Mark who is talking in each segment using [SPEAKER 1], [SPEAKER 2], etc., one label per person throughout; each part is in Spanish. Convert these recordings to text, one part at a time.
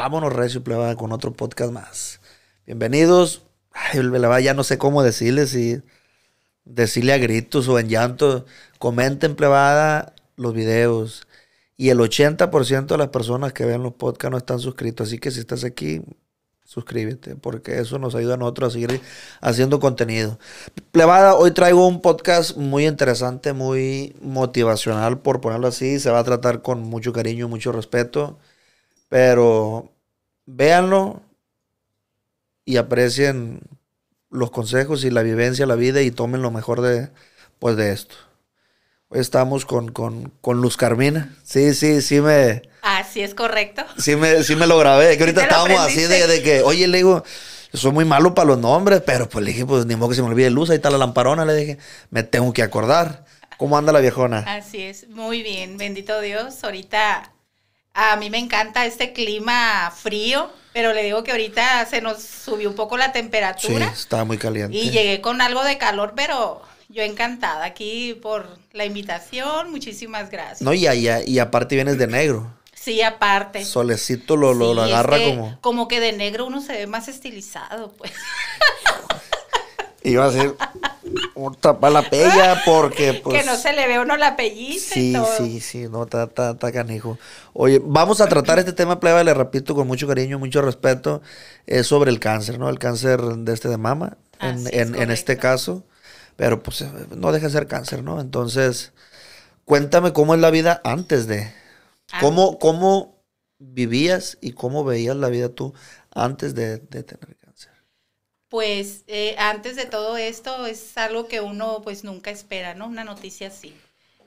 [SPEAKER 1] vámonos recio Plevada, con otro podcast más. Bienvenidos. ya no sé cómo decirles si decirle a gritos o en llanto. Comenten Plevada, los videos. Y el 80% de las personas que ven los podcasts no están suscritos. Así que si estás aquí, suscríbete, porque eso nos ayuda a nosotros a seguir haciendo contenido. Plevada, hoy traigo un podcast muy interesante, muy motivacional, por ponerlo así. Se va a tratar con mucho cariño, y mucho respeto, pero véanlo y aprecien los consejos y la vivencia, la vida y tomen lo mejor de, pues, de esto. Hoy estamos con, Luz Carmina. Sí, sí, sí me...
[SPEAKER 2] Así es correcto.
[SPEAKER 1] Sí me, sí me lo grabé. Que ahorita estábamos así de, de que, oye, le digo... soy muy malo para los nombres, pero pues le dije, pues ni modo que se me olvide Luz, ahí está la lamparona, le dije, me tengo que acordar. ¿Cómo anda la viejona?
[SPEAKER 2] Así es, muy bien, bendito Dios. Ahorita a mí me encanta este clima frío, pero le digo que ahorita se nos subió un poco la temperatura. Sí,
[SPEAKER 1] estaba muy caliente. Y llegué
[SPEAKER 2] con algo de calor, pero yo encantada aquí por la invitación. Muchísimas gracias.
[SPEAKER 1] No, y, y, y aparte vienes de negro.
[SPEAKER 2] Sí, aparte.
[SPEAKER 1] Solecito lo, lo, agarra como.
[SPEAKER 2] Como que de negro uno se ve más estilizado, pues.
[SPEAKER 1] iba a ser un tapar la pella porque pues, que no pues,
[SPEAKER 2] se le ve uno la pelliza sí
[SPEAKER 1] sí sí no está ta canijo oye vamos a tratar este tema pleba le repito con mucho cariño mucho respeto es sobre el cáncer no el cáncer de este de mama en, este caso pero pues eh, no deja de ser cáncer no entonces cuéntame cómo es la vida antes de ah. cómo cómo vivías y cómo veías la vida tú antes de tener
[SPEAKER 2] pues eh, antes de todo esto es algo que uno pues nunca espera, ¿no? Una noticia así.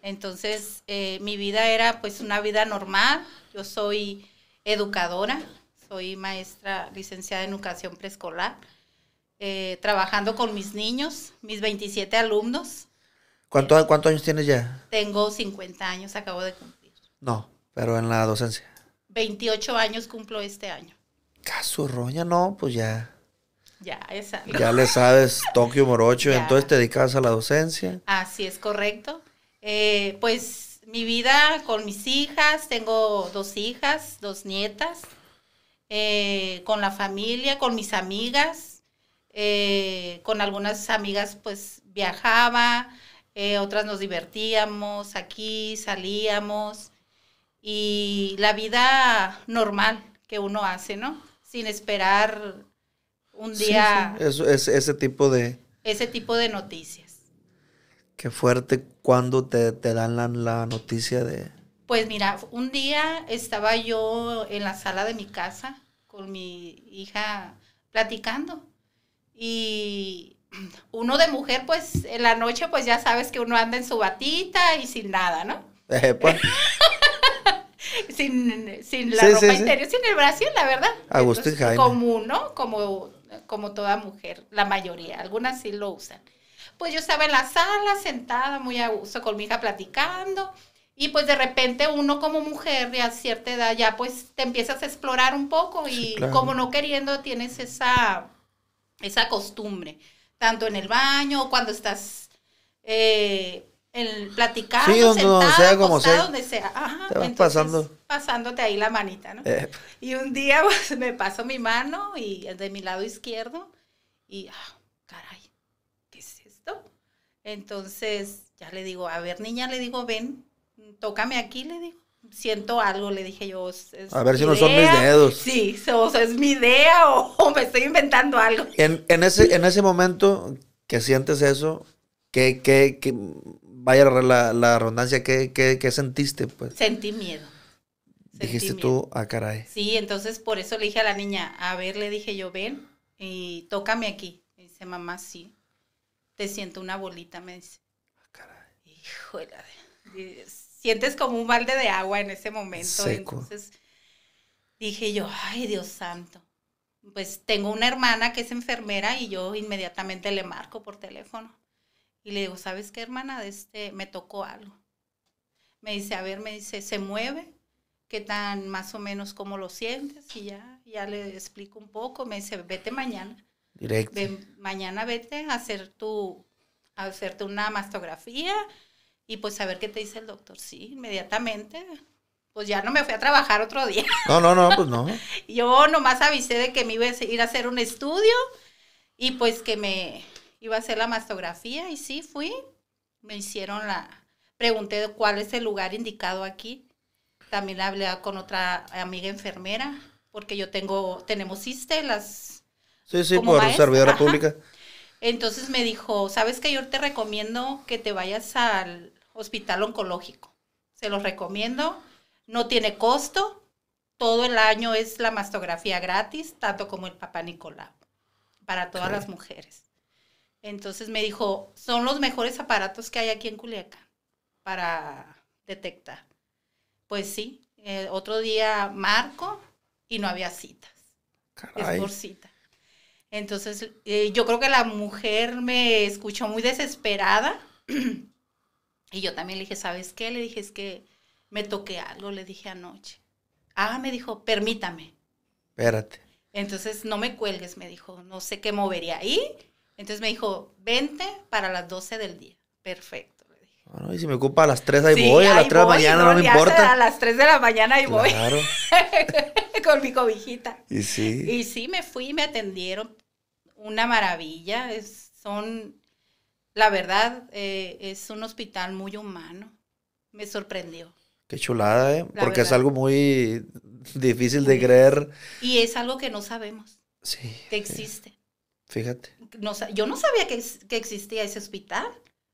[SPEAKER 2] Entonces, eh, mi vida era pues una vida normal. Yo soy educadora, soy maestra licenciada en educación preescolar, eh, trabajando con mis niños, mis 27 alumnos.
[SPEAKER 1] ¿Cuántos años tienes ya?
[SPEAKER 2] Tengo 50 años, acabo de cumplir.
[SPEAKER 1] No, pero en la docencia.
[SPEAKER 2] 28 años cumplo este año.
[SPEAKER 1] Caso no, pues ya.
[SPEAKER 2] Ya, esa. Ya le
[SPEAKER 1] sabes Tokio Morocho, entonces te dedicas a la docencia.
[SPEAKER 2] Así es correcto. Eh, pues mi vida con mis hijas, tengo dos hijas, dos nietas, eh, con la familia, con mis amigas, eh, con algunas amigas pues viajaba, otras nos divertíamos aquí, salíamos y la vida normal que uno hace, ¿no? Sin esperar un día... Eso,
[SPEAKER 1] es, ese tipo de...
[SPEAKER 2] Ese tipo de noticias.
[SPEAKER 1] Qué fuerte cuando te, dan la, noticia de...
[SPEAKER 2] Pues mira, un día estaba yo en la sala de mi casa con mi hija platicando y uno de mujer, pues en la noche, pues ya sabes que uno anda en su batita y sin nada, ¿no? Eh, pues. sin, la ropa interior, sin el Brasil, la verdad. Jaime. Común, ¿no? Como como toda mujer, la mayoría, algunas sí lo usan. Pues yo estaba en la sala sentada muy a gusto con mi hija platicando y pues de repente uno como mujer de cierta edad ya pues te empiezas a explorar un poco y como no queriendo tienes esa, esa costumbre, tanto en el baño, cuando estás... Eh, el platicar, sí, donde, sea, donde sea. pasando. Pasándote ahí la manita, ¿no? Eh. Y un día pues, me paso mi mano y de mi lado izquierdo y, ah, caray, ¿qué es esto? Entonces ya le digo, a ver, niña, le digo, ven, tócame aquí, le digo. Siento algo, le dije yo. a ver si no son mis dedos. Sí, o sea, es mi idea o, me estoy inventando algo.
[SPEAKER 1] En, en, ese, en ese momento que sientes eso, qué, qué que vaya la, la redundancia, ¿qué, sentiste? Pues?
[SPEAKER 2] Sentí miedo.
[SPEAKER 1] Dijiste tú, a ah, caray.
[SPEAKER 2] Sí, entonces por eso le dije a la niña, a ver, le dije yo, ven y tócame aquí. dice, mamá, sí, te siento una bolita, me dice. Ah, caray. Híjole, sientes como un balde de agua en ese momento. Entonces dije yo, ay, Dios santo pues tengo una hermana que es enfermera y yo inmediatamente le marco por teléfono. Y le digo, ¿sabes qué, hermana? Este, me tocó algo. Me dice, a ver, me dice, ¿se mueve? ¿Qué tan más o menos cómo lo sientes? Y ya, ya le explico un poco. Me dice, vete mañana. Directo. mañana vete a hacer tu, a hacerte una mastografía y pues a ver qué te dice el doctor. Sí, inmediatamente. Pues ya no me fui a trabajar otro día.
[SPEAKER 1] No, no, no, pues no.
[SPEAKER 2] Yo nomás avisé de que me iba a ir a hacer un estudio y pues que me, iba a hacer la mastografía y sí fui. Me hicieron la, pregunté cuál es el lugar indicado aquí. También hablé con otra amiga enfermera, porque yo tengo, tenemos CISTE, las...
[SPEAKER 1] Sí, sí, por servidora pública.
[SPEAKER 2] Entonces me dijo, sabes que yo te recomiendo que te vayas al hospital oncológico. Se los recomiendo, no tiene costo, todo el año es la mastografía gratis, tanto como el papá Nicolau, para todas las mujeres. Entonces me dijo, son los mejores aparatos que hay aquí en Culiacán para detectar. Pues sí, eh, otro día marco y no había citas. Es por cita. Entonces, eh, yo creo que la mujer me escuchó muy desesperada. y yo también le dije, ¿sabes qué? Le dije, es que me toqué algo, le dije anoche. Ah, me dijo, permítame. Espérate. Entonces, no me cuelgues, me dijo, no sé qué movería ahí entonces me dijo, vente para las 12 del día. Perfecto.
[SPEAKER 1] y si me ocupa a las 3 ahí voy, a las 3 de la mañana no, me importa. A
[SPEAKER 2] las 3 de la mañana ahí claro. Con mi cobijita.
[SPEAKER 1] Y sí. Y
[SPEAKER 2] sí, me fui y me atendieron. Una maravilla. Es, son, la verdad, eh, es un hospital muy humano. Me sorprendió.
[SPEAKER 1] Qué chulada, ¿eh? Porque es algo muy difícil de creer.
[SPEAKER 2] Y es algo que no sabemos. Sí. Que existe. Fíjate. yo no sabía que, existía ese hospital,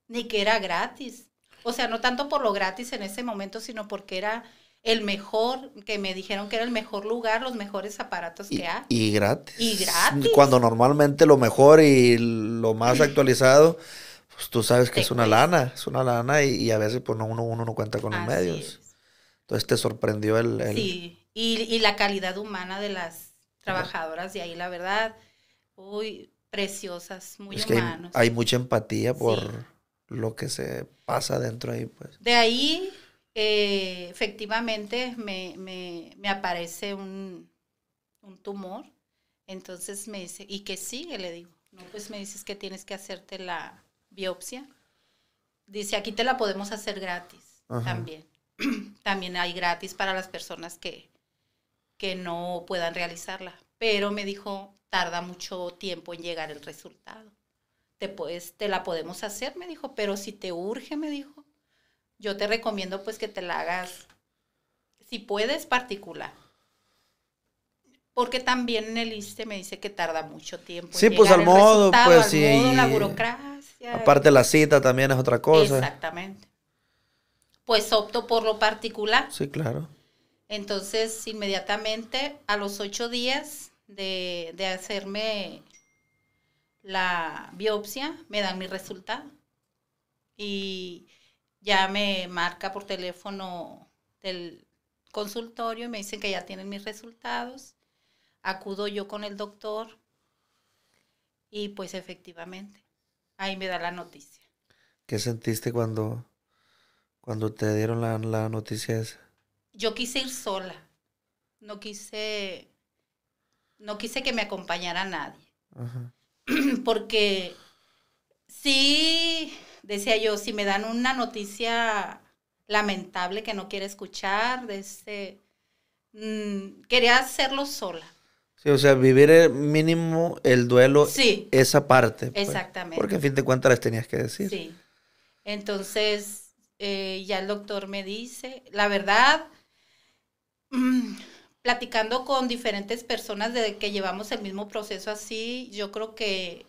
[SPEAKER 2] ni que era gratis. O sea, no tanto por lo gratis en ese momento, sino porque era el mejor, que me dijeron que era el mejor lugar, los mejores aparatos que hay.
[SPEAKER 1] Y gratis. Y gratis. Cuando normalmente lo mejor y lo más actualizado, pues tú sabes que es una lana, es una lana y, a veces pues uno, no cuenta con los medios. Entonces te sorprendió el... Sí,
[SPEAKER 2] y, la calidad humana de las trabajadoras y ahí, la verdad uy, preciosas, muy es Hay,
[SPEAKER 1] mucha empatía por lo que se pasa dentro ahí, pues.
[SPEAKER 2] De ahí, eh, efectivamente, me, aparece un, tumor. Entonces me dice, ¿y qué sigue? Le digo, no, pues me dices que tienes que hacerte la biopsia. Dice, aquí te la podemos hacer gratis también. también hay gratis para las personas que, que no puedan realizarla. Pero me dijo, tarda mucho tiempo en llegar el resultado. Te, puedes, te la podemos hacer, me dijo, pero si te urge, me dijo, yo te recomiendo pues que te la hagas, si puedes, particular. Porque también el ISTE me dice que tarda mucho tiempo. Sí, pues al modo, pues sí. Modo, la burocracia. Aparte
[SPEAKER 1] la cita también es otra cosa.
[SPEAKER 2] Exactamente. Pues opto por lo particular. Sí, claro. Entonces, inmediatamente a los ocho días de, hacerme la biopsia, me dan mi resultado. Y ya me marca por teléfono del consultorio y me dicen que ya tienen mis resultados. Acudo yo con el doctor y pues efectivamente, ahí me da la noticia.
[SPEAKER 1] ¿Qué sentiste cuando, cuando te dieron la, la noticia esa?
[SPEAKER 2] Yo quise ir sola, no quise no quise que me acompañara nadie. Porque sí, decía yo, si me dan una noticia lamentable que no quiere escuchar, de este, mm, quería hacerlo sola.
[SPEAKER 1] Sí, o sea, vivir el mínimo el duelo, esa parte. Pues. exactamente. Porque a fin de cuentas les tenías que decir.
[SPEAKER 2] Sí. Entonces, eh, ya el doctor me dice, la verdad, mm, platicando con diferentes personas de que llevamos el mismo proceso así, yo creo que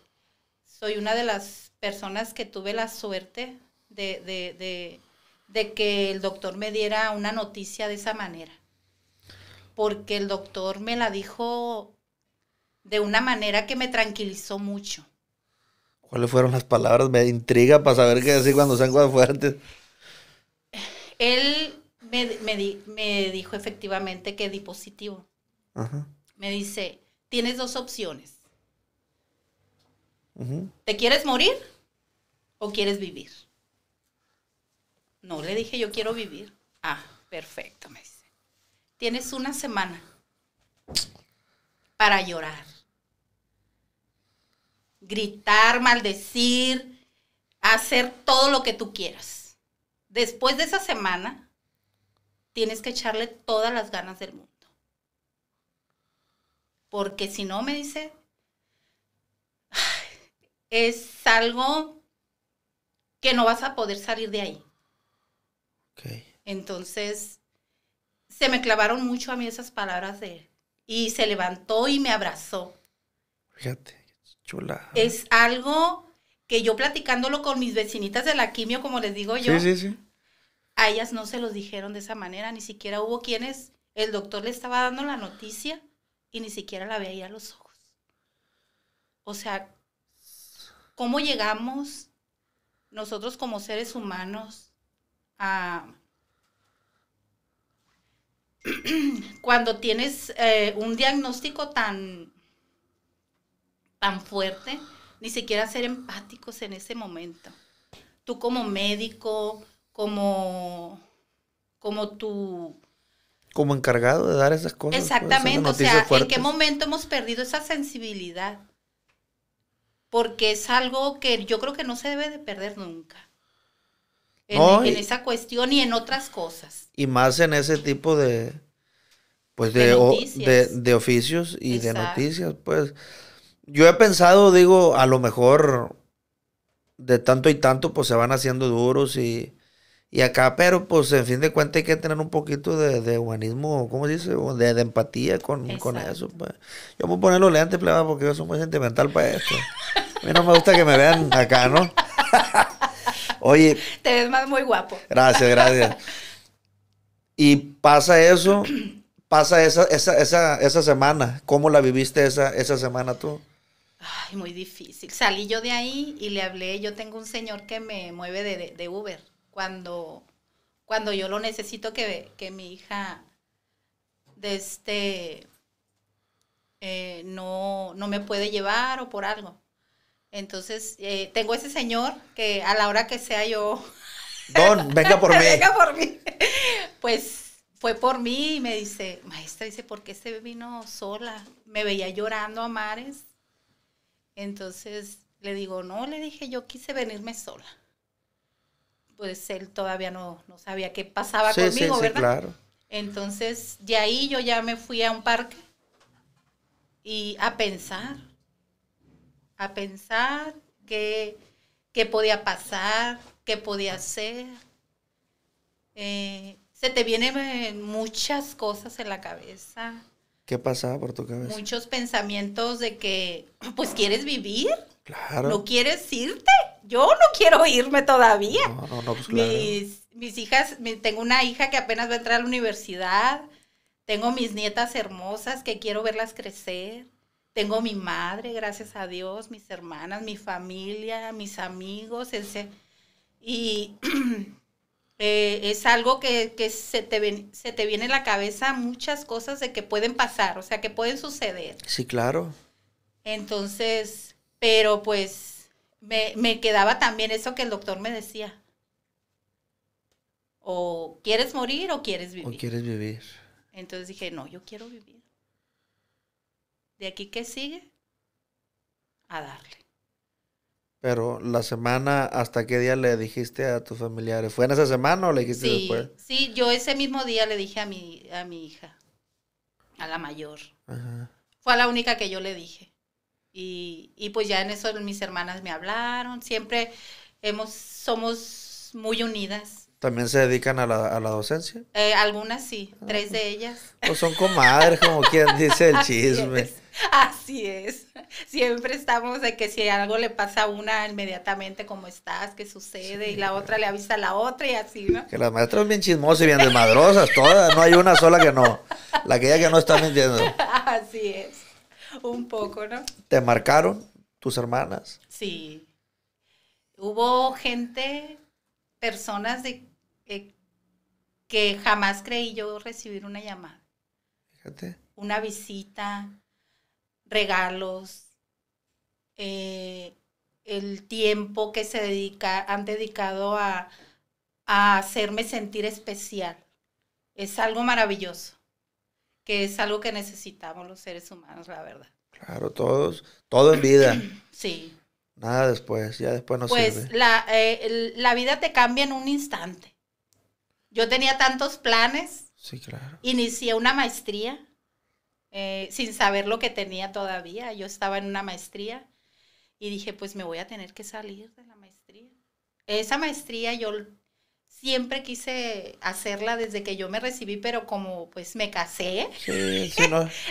[SPEAKER 2] soy una de las personas que tuve la suerte de, que el doctor me diera una noticia de esa manera. Porque el doctor me la dijo de una manera que me tranquilizó mucho.
[SPEAKER 1] ¿Cuáles fueron las palabras? Me intriga para saber qué decir cuando sean cosas fuertes.
[SPEAKER 2] Él me, dijo efectivamente que di positivo. Me dice, tienes dos opciones. ¿Te quieres morir o quieres vivir? No, le dije, yo quiero vivir. Ah, perfecto, me dice. Tienes una semana para llorar, gritar, maldecir, hacer todo lo que tú quieras. Después de esa semana, tienes que echarle todas las ganas del mundo. Porque si no, me dice, es algo que no vas a poder salir de ahí. Entonces, se me clavaron mucho a mí esas palabras de él. Y se levantó y me abrazó.
[SPEAKER 1] Fíjate, chula.
[SPEAKER 2] Es algo que yo platicándolo con mis vecinitas de la quimio, como les digo yo, sí, sí, sí a ellas no se los dijeron de esa manera, ni siquiera hubo quienes, el doctor le estaba dando la noticia y ni siquiera la veía a los ojos. O sea, ¿cómo llegamos nosotros como seres humanos a... Cuando tienes eh, un diagnóstico tan, tan fuerte, ni siquiera ser empáticos en ese momento. Tú como médico, como, como tu...
[SPEAKER 1] Como encargado de dar esas cosas. Pues, Exactamente, o sea, ¿en qué
[SPEAKER 2] momento hemos perdido esa sensibilidad? Porque es algo que yo creo que no se debe de perder nunca.
[SPEAKER 1] En, esa
[SPEAKER 2] cuestión y en otras cosas.
[SPEAKER 1] Y más en ese tipo de, pues de, de, oficios y de noticias, pues. Yo he pensado, digo, a lo mejor de tanto y tanto, pues se van haciendo duros y, y acá, pero pues en fin de cuentas hay que tener un poquito de, humanismo, ¿cómo se dice? De, empatía con, eso. Pues. Yo a ponerlo leante, porque yo soy muy sentimental para esto. A mí no me gusta que me vean acá, ¿no? Oye.
[SPEAKER 2] Te ves más muy guapo.
[SPEAKER 1] Gracias, gracias. Y pasa eso, pasa esa, esa, esa, esa semana. ¿Cómo la viviste esa, esa semana tú?
[SPEAKER 2] Ay, muy difícil. Salí yo de ahí y le hablé. Yo tengo un señor que me mueve de Uber cuando, cuando yo lo necesito que, que mi hija de este, eh, no, no me puede llevar o por algo. Entonces, eh, tengo ese señor que a la hora que sea yo...
[SPEAKER 1] Don, venga por mí. venga
[SPEAKER 2] por mí. Pues fue por mí y me dice, maestra, dice, ¿por qué se vino sola? Me veía llorando a mares. Entonces le digo, no, le dije, yo quise venirme sola pues él todavía no, no sabía qué pasaba conmigo, sí, ¿verdad? Sí, claro. Entonces, de ahí yo ya me fui a un parque y a pensar, a pensar qué, qué podía pasar, qué podía hacer. Eh, se te vienen muchas cosas en la cabeza.
[SPEAKER 1] ¿Qué pasaba por tu cabeza?
[SPEAKER 2] Muchos pensamientos de que, pues, ¿quieres vivir? Claro. ¿No quieres irte? yo no quiero irme todavía. No, no, pues claro. mis, hijas, tengo una hija que apenas va a entrar a la universidad, tengo mis nietas hermosas que quiero verlas crecer, tengo mi madre, gracias a Dios, mis hermanas, mi familia, mis amigos, y eh, es algo que, se, te se te viene en la cabeza muchas cosas de que pueden pasar, o sea, que pueden suceder.
[SPEAKER 1] Sí, claro.
[SPEAKER 2] Entonces, pero pues me, me quedaba también eso que el doctor me decía. O quieres morir o quieres vivir. O quieres vivir. Entonces dije, no, yo quiero vivir. De aquí qué sigue, a darle.
[SPEAKER 1] Pero la semana, ¿hasta qué día le dijiste a tus familiares? ¿Fue en esa semana o le dijiste después?
[SPEAKER 2] Sí, yo ese mismo día le dije a mi, a mi hija, a la mayor. Fue la única que yo le dije. Y, pues ya en eso mis hermanas me hablaron, siempre hemos, somos muy unidas.
[SPEAKER 1] ¿También se dedican a la, docencia?
[SPEAKER 2] Eh, algunas sí, ah, tres de ellas.
[SPEAKER 1] Pues son comadres, como quien dice el chisme.
[SPEAKER 2] Así es. Siempre estamos de que si algo le pasa a una inmediatamente, ¿cómo estás? ¿Qué sucede? y la otra le avisa a la otra y así, ¿no?
[SPEAKER 1] Que las maestras son bien chismosas y bien desmadrosas, todas. No hay una sola que no. La que ya que no está mintiendo.
[SPEAKER 2] Así es. un poco, ¿no?
[SPEAKER 1] ¿Te marcaron tus hermanas?
[SPEAKER 2] Sí. Hubo gente, personas de, eh, que jamás creí yo recibir una llamada. Fíjate. Una visita, regalos, eh, el tiempo que se dedica, han dedicado a hacerme sentir especial. Es algo maravilloso que es algo que necesitamos los seres humanos, la verdad.
[SPEAKER 1] Claro, todos, todo en vida. sí. Nada después, ya después no pues, sirve.
[SPEAKER 2] Eh, la, vida te cambia en un instante. Yo tenía tantos planes. Sí, claro. Inicié una maestría eh, sin saber lo que tenía todavía. Yo estaba en una maestría y dije, pues me voy a tener que salir de la maestría. Esa maestría yo siempre quise hacerla desde que yo me recibí, pero como pues me casé,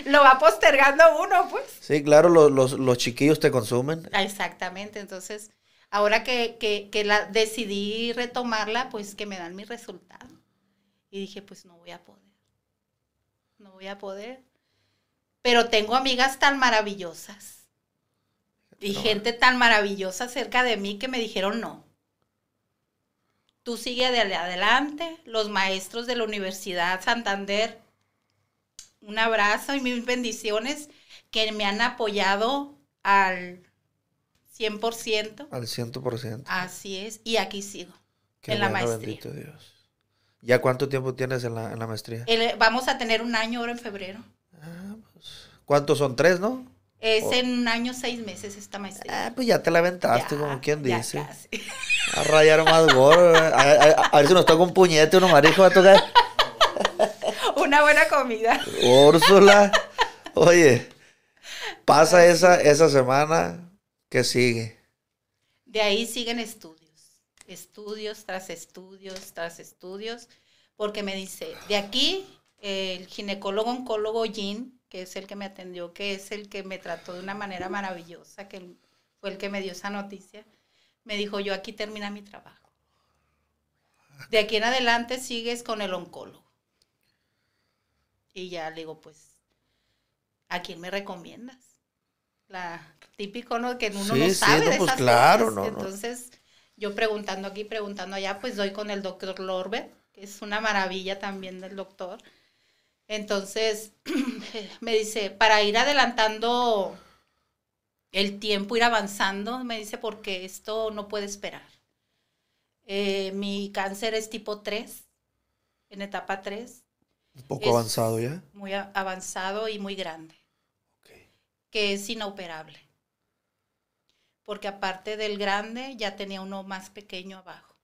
[SPEAKER 2] lo va postergando uno, pues.
[SPEAKER 1] Sí, claro, los, los, chiquillos te consumen.
[SPEAKER 2] Exactamente, entonces ahora que, la decidí retomarla, pues que me dan mi resultado. Y dije, pues no voy a poder, no voy a poder. Pero tengo amigas tan maravillosas y gente tan maravillosa cerca de mí que me dijeron no tú sigue adelante, los maestros de la Universidad Santander, un abrazo y mil bendiciones que me han apoyado al 100%. Al 100%. Así es, y aquí sigo, en la maestría.
[SPEAKER 1] Dios. ¿Ya cuánto tiempo tienes en la, maestría?
[SPEAKER 2] vamos a tener un año ahora en febrero. Ah, pues,
[SPEAKER 1] ¿Cuántos son? ¿Tres, no? Es en
[SPEAKER 2] un año, seis meses esta maestría. Ah, pues
[SPEAKER 1] ya te la aventaste, como quien dice. A rayar más gorro, A, ver si nos toca un puñete, uno a tocar.
[SPEAKER 2] Una buena comida.
[SPEAKER 1] Úrsula. Oye, pasa esa, esa semana que sigue.
[SPEAKER 2] De ahí siguen estudios. Estudios tras estudios tras estudios. Porque me dice, de aquí el ginecólogo oncólogo Jean, que es el que me atendió, que es el que me trató de una manera maravillosa, que fue el que me dio esa noticia me dijo, yo aquí termina mi trabajo. De aquí en adelante sigues con el oncólogo. Y ya le digo, pues, ¿a quién me recomiendas? La típico, ¿no? Que uno no sabe de pues claro, No, Entonces, yo preguntando aquí, preguntando allá, pues doy con el doctor Lorbe. que es una maravilla también del doctor. Entonces, me dice, para ir adelantando el tiempo ir avanzando, me dice, porque esto no puede esperar. Eh, mi cáncer es tipo 3, en etapa 3. Un poco avanzado ya. Muy avanzado y muy grande. Que es inoperable. Porque aparte del grande, ya tenía uno más pequeño abajo.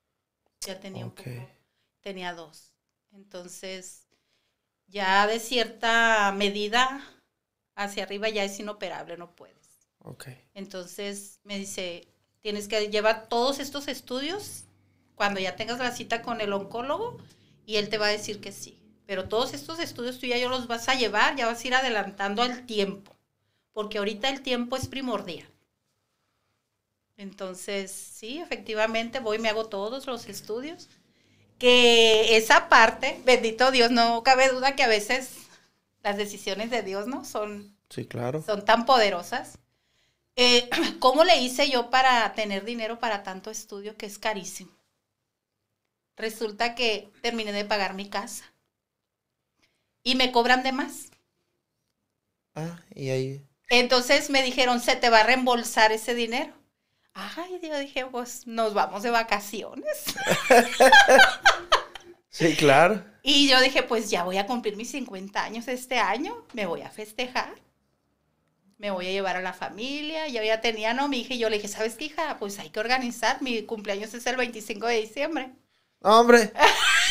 [SPEAKER 2] Ya tenía un poco, tenía dos. Entonces, ya de cierta medida hacia arriba ya es inoperable, no puede. Okay. Entonces me dice, tienes que llevar todos estos estudios cuando ya tengas la cita con el oncólogo y él te va a decir que sí. Pero todos estos estudios tú ya yo los vas a llevar, ya vas a ir adelantando al tiempo, porque ahorita el tiempo es primordial. Entonces, sí, efectivamente voy, me hago todos los estudios. Que esa parte, bendito Dios, no cabe duda que a veces las decisiones de Dios, ¿no? Son, sí, claro. son tan poderosas eh, ¿cómo le hice yo para tener dinero para tanto estudio que es carísimo? Resulta que terminé de pagar mi casa y me cobran de más.
[SPEAKER 1] Ah, y ahí.
[SPEAKER 2] Entonces me dijeron, se te va a reembolsar ese dinero. Ay, yo dije, pues nos vamos de vacaciones.
[SPEAKER 1] sí, claro.
[SPEAKER 2] Y yo dije, pues ya voy a cumplir mis 50 años este año, me voy a festejar me voy a llevar a la familia. Yo ya tenía, ¿no? Mi hija y yo le dije, ¿sabes qué, hija? Pues hay que organizar. Mi cumpleaños es el 25 de diciembre. ¡Hombre!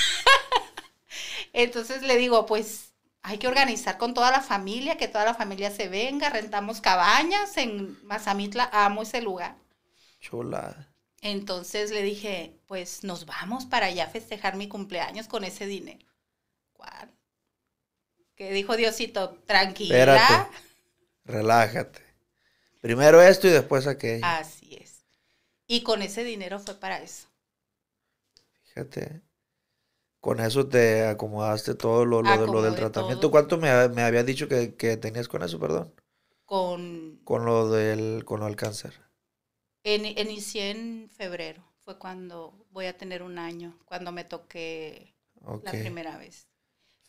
[SPEAKER 2] Entonces le digo, pues hay que organizar con toda la familia, que toda la familia se venga. Rentamos cabañas en Mazamitla. Amo ese lugar.
[SPEAKER 1] Chula.
[SPEAKER 2] Entonces le dije, pues nos vamos para allá a festejar mi cumpleaños con ese dinero. ¿Cuál? Que dijo Diosito, tranquila
[SPEAKER 1] relájate. Primero esto y después aquello.
[SPEAKER 2] Así es. Y con ese dinero fue para eso.
[SPEAKER 1] Fíjate. Con eso te acomodaste todo lo, del tratamiento. ¿Cuánto me, me habías dicho que, tenías con eso, perdón?
[SPEAKER 2] Con...
[SPEAKER 1] Con lo del, con cáncer.
[SPEAKER 2] En, inicié en febrero. Fue cuando voy a tener un año, cuando me toqué la primera vez.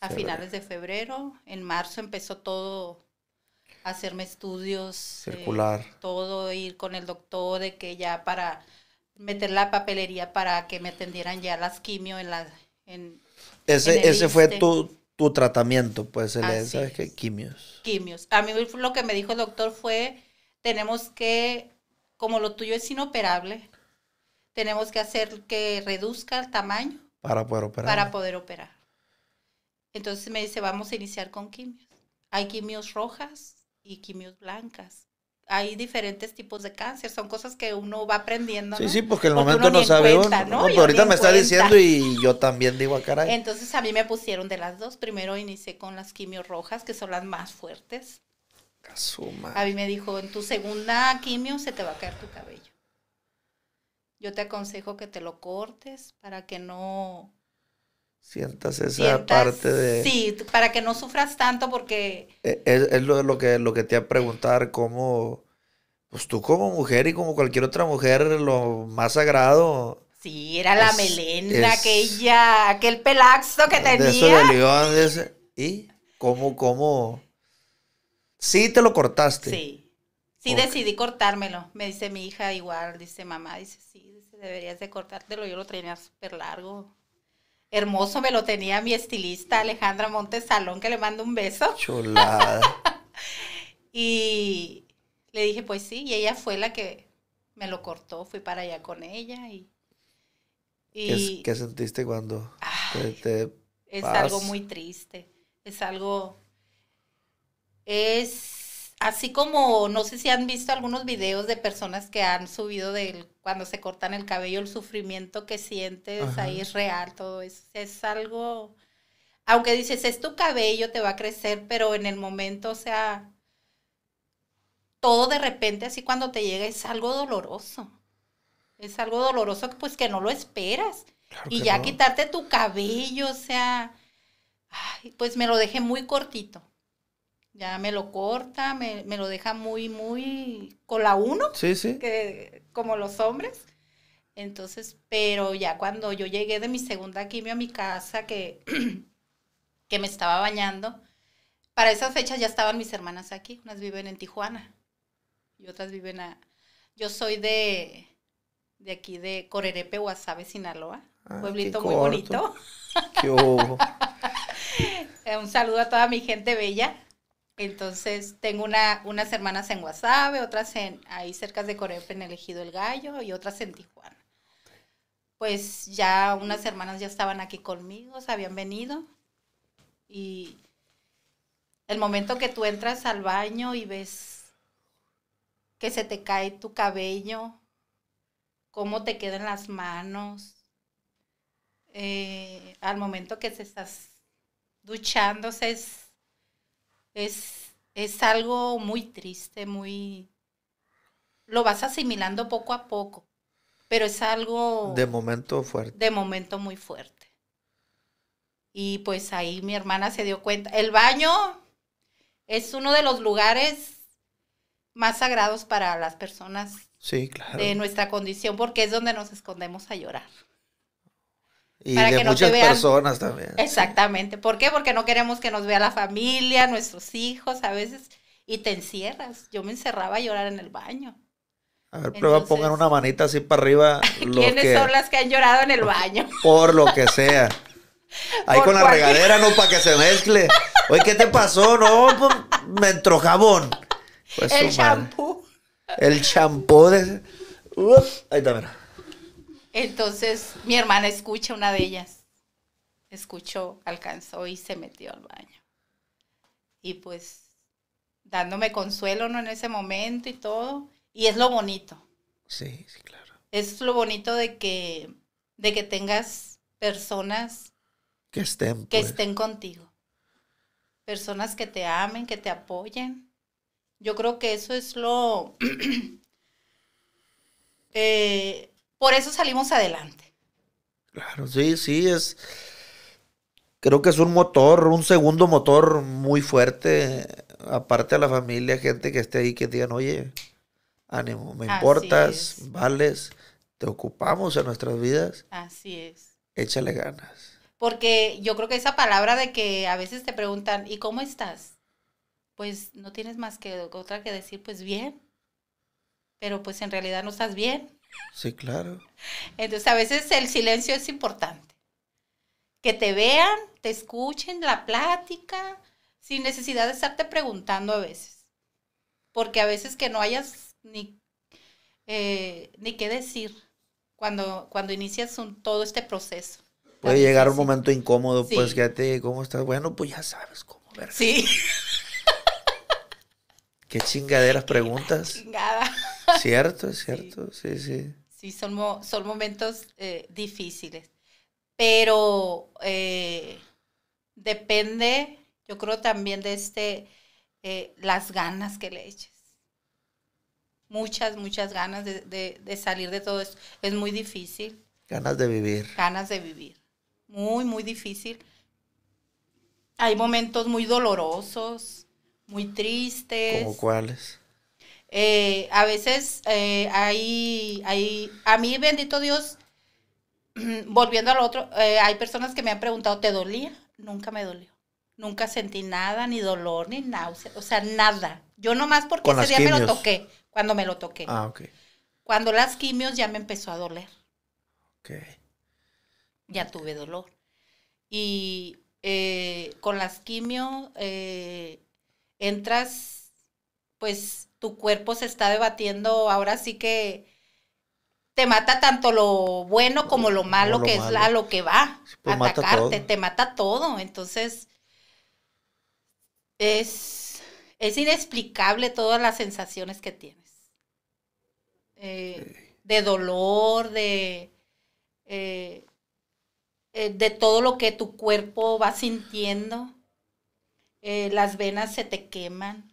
[SPEAKER 2] A finales de febrero, en marzo empezó todo hacerme estudios. Circular. Eh, todo, ir con el doctor, de que ya para meter la papelería para que me atendieran ya las quimio en la... En, ese ese fue tu,
[SPEAKER 1] tu tratamiento, pues, ¿sabes qué? Quimios.
[SPEAKER 2] Quimios. A mí lo que me dijo el doctor fue, tenemos que, como lo tuyo es inoperable, tenemos que hacer que reduzca el tamaño.
[SPEAKER 1] Para poder operar. Para
[SPEAKER 2] poder operar. Entonces me dice, vamos a iniciar con quimios. Hay quimios rojas, y quimios blancas. Hay diferentes tipos de cáncer, son cosas que uno va aprendiendo. Sí, sí, porque el momento no sabe ahorita me está diciendo y
[SPEAKER 1] yo también digo a ah, caray.
[SPEAKER 2] Entonces a mí me pusieron de las dos. Primero inicié con las quimios rojas, que son las más fuertes. A mí me dijo, en tu segunda quimio se te va a caer tu cabello. Yo te aconsejo que te lo cortes para que no
[SPEAKER 1] sientas esa parte de... Sí,
[SPEAKER 2] para que no sufras tanto porque...
[SPEAKER 1] E, es, lo, lo, que, lo que te iba a preguntar, cómo... Pues tú como mujer y como cualquier otra mujer, lo más sagrado...
[SPEAKER 2] Sí, era la melena, aquella, aquel pelaxo que tenía.
[SPEAKER 1] de ese, ¿Y cómo, cómo? Sí, te lo cortaste. Sí, sí
[SPEAKER 2] decidí cortármelo. Me dice mi hija igual, dice mamá, dice sí, deberías de cortártelo. Yo lo tenía súper largo hermoso, me lo tenía mi estilista Alejandra Montesalón, que le mando un beso. Chulada. y le dije, pues sí, y ella fue la que me lo cortó, fui para allá con ella y... ¿Qué,
[SPEAKER 1] sentiste cuando te, Es algo muy
[SPEAKER 2] triste, es algo... Es así como no sé si han visto algunos videos de personas que han subido del cuando se cortan el cabello, el sufrimiento que sientes ahí es real, todo eso es algo aunque dices, es tu cabello, te va a crecer, pero en el momento, o sea, todo de repente así cuando te llega es algo doloroso. Es algo doloroso pues que no lo esperas. y ya quitarte tu cabello, o sea, pues me lo dejé muy cortito ya me lo corta, me, lo deja muy, muy con la uno, sí, sí. Que, como los hombres. Entonces, pero ya cuando yo llegué de mi segunda quimio a mi casa, que, que me estaba bañando,
[SPEAKER 1] para esas fechas ya estaban
[SPEAKER 2] mis hermanas aquí, unas viven en Tijuana y otras viven a... Yo soy de, de aquí, de Corerepe, Guasave, Sinaloa, ah, pueblito muy bonito.
[SPEAKER 1] Qué
[SPEAKER 2] Un saludo a toda mi gente bella. Entonces, tengo una, unas hermanas en Guasave, otras en ahí cerca de Corepe en el Ejido El Gallo y otras en Tijuana. Pues ya unas hermanas ya estaban aquí conmigo, se habían venido. Y el momento que tú entras al baño y ves que se te cae tu cabello, cómo te quedan las manos, eh, al momento que te estás duchándose es es, es algo muy triste, muy... Lo vas asimilando poco a poco, pero es algo... De
[SPEAKER 1] momento fuerte. De
[SPEAKER 2] momento muy fuerte. Y pues ahí mi hermana se dio cuenta. El baño es uno de los lugares más sagrados para las personas
[SPEAKER 1] sí, claro. de
[SPEAKER 2] nuestra condición, porque es donde nos escondemos a llorar. Y de muchas personas también. Exactamente. ¿Por qué? Porque no queremos que nos vea la familia, nuestros hijos, a veces. Y te encierras. Yo me encerraba a llorar en el baño.
[SPEAKER 1] A ver, prueba, pongan una manita así para arriba. ¿Quiénes son
[SPEAKER 2] las que han llorado en el baño? Por lo que
[SPEAKER 1] sea. Ahí con la regadera, no, para que se mezcle. Oye, ¿qué te pasó? No, pues, me entró jabón. Pues, el
[SPEAKER 2] champú.
[SPEAKER 1] El champú de... Uf, ahí está, mira.
[SPEAKER 2] Entonces mi hermana escucha una de ellas, escuchó, alcanzó y se metió al baño. Y pues dándome consuelo ¿no? en ese momento y todo. Y es lo bonito.
[SPEAKER 1] Sí, sí, claro.
[SPEAKER 2] Es lo bonito de que, de que tengas personas
[SPEAKER 1] que estén, que pues.
[SPEAKER 2] estén contigo. Personas que te amen, que te apoyen. Yo creo que eso es lo... Eh, por eso salimos adelante.
[SPEAKER 1] Claro, sí, sí, es... Creo que es un motor, un segundo motor muy fuerte, aparte a la familia, gente que esté ahí, que digan, oye, ánimo, me importas, vales, te ocupamos en nuestras vidas.
[SPEAKER 2] Así es.
[SPEAKER 1] Échale ganas.
[SPEAKER 2] Porque yo creo que esa palabra de que a veces te preguntan, ¿y cómo estás? Pues no tienes más que otra que decir, pues bien. Pero pues en realidad no estás bien.
[SPEAKER 1] Sí, claro.
[SPEAKER 2] Entonces a veces el silencio es importante. Que te vean, te escuchen la plática, sin necesidad de estarte preguntando a veces. Porque a veces que no hayas ni, eh, ni qué decir cuando, cuando inicias todo este proceso.
[SPEAKER 1] Puede llegar un momento incómodo, pues ya ¿cómo estás? Bueno, pues ya sabes cómo ver. Sí. Qué chingaderas preguntas. Qué Cierto, es cierto, sí, sí.
[SPEAKER 2] Sí, son, son momentos eh, difíciles, pero eh, depende, yo creo también de este, eh, las ganas que le eches. Muchas, muchas ganas de, salir de todo esto. Es muy difícil.
[SPEAKER 1] Ganas de vivir.
[SPEAKER 2] Ganas de vivir. Muy, muy difícil. Hay momentos muy dolorosos, muy tristes. ¿Cómo cuáles? Eh, a veces eh, hay, hay, a mí, bendito Dios, volviendo al otro, eh, hay personas que me han preguntado, ¿te dolía? Nunca me dolió. Nunca sentí nada, ni dolor, ni náusea, o sea, nada. Yo nomás porque ese día me lo toqué, cuando me lo toqué. Ah, ok. Cuando las quimios ya me empezó a doler. Ok. Ya tuve dolor. Y con las quimios entras, pues tu cuerpo se está debatiendo ahora sí que te mata tanto lo bueno como lo malo que es a lo que va
[SPEAKER 1] pues, a atacarte, te
[SPEAKER 2] mata todo. Entonces, es, es inexplicable todas las sensaciones que tienes. Eh, de dolor, de, eh, eh, de todo lo que tu cuerpo va sintiendo. las venas se te queman.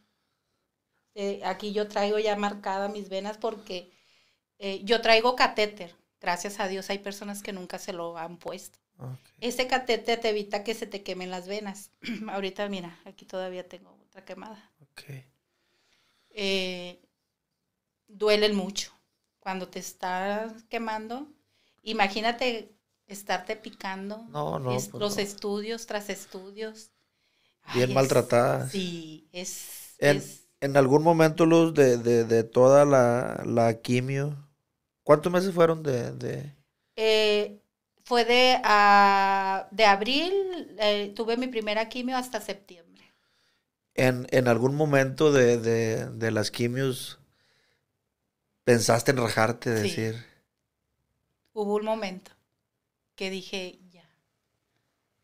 [SPEAKER 2] Este, aquí yo traigo ya marcada mis venas porque eh, yo traigo catéter. Gracias a Dios hay personas que nunca se lo han puesto. Ese catéter te evita que se te quemen las venas. Ahorita, mira, aquí todavía tengo otra quemada. Okay. Eh, duelen mucho. Cuando te estás quemando, imagínate estarte picando. Pues los estudios tras estudios. Bien maltratadas. maltratada. sí, es,
[SPEAKER 1] en algún momento, Luz, de, toda la, quimio, ¿cuántos meses fueron de...?
[SPEAKER 2] Eh, fue de, ah, de abril, eh, tuve mi primera quimio hasta septiembre.
[SPEAKER 1] ¿En, algún momento de, las quimios pensaste en rajarte, decir?
[SPEAKER 2] Hubo un momento que dije, ya,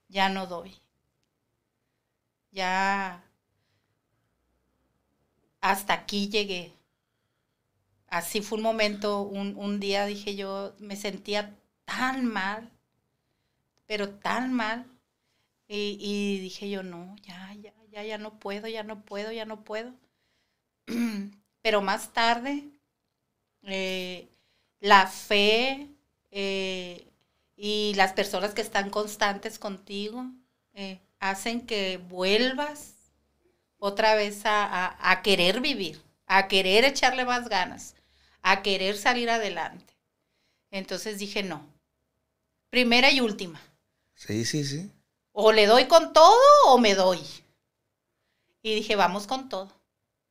[SPEAKER 2] ya no doy. Ya hasta aquí llegué. Así fue un momento, un, día dije yo, me sentía tan mal, pero tan mal. Y, dije yo, no, ya, ya, ya, ya no puedo, ya no puedo, ya no puedo. Pero más tarde, eh, la fe eh, y las personas que están constantes contigo eh, hacen que vuelvas otra vez a, querer vivir, a querer echarle más ganas, a querer salir adelante. Entonces dije, no, primera y última.
[SPEAKER 1] Sí, sí, sí.
[SPEAKER 2] O le doy con todo o me doy. Y dije, vamos con todo.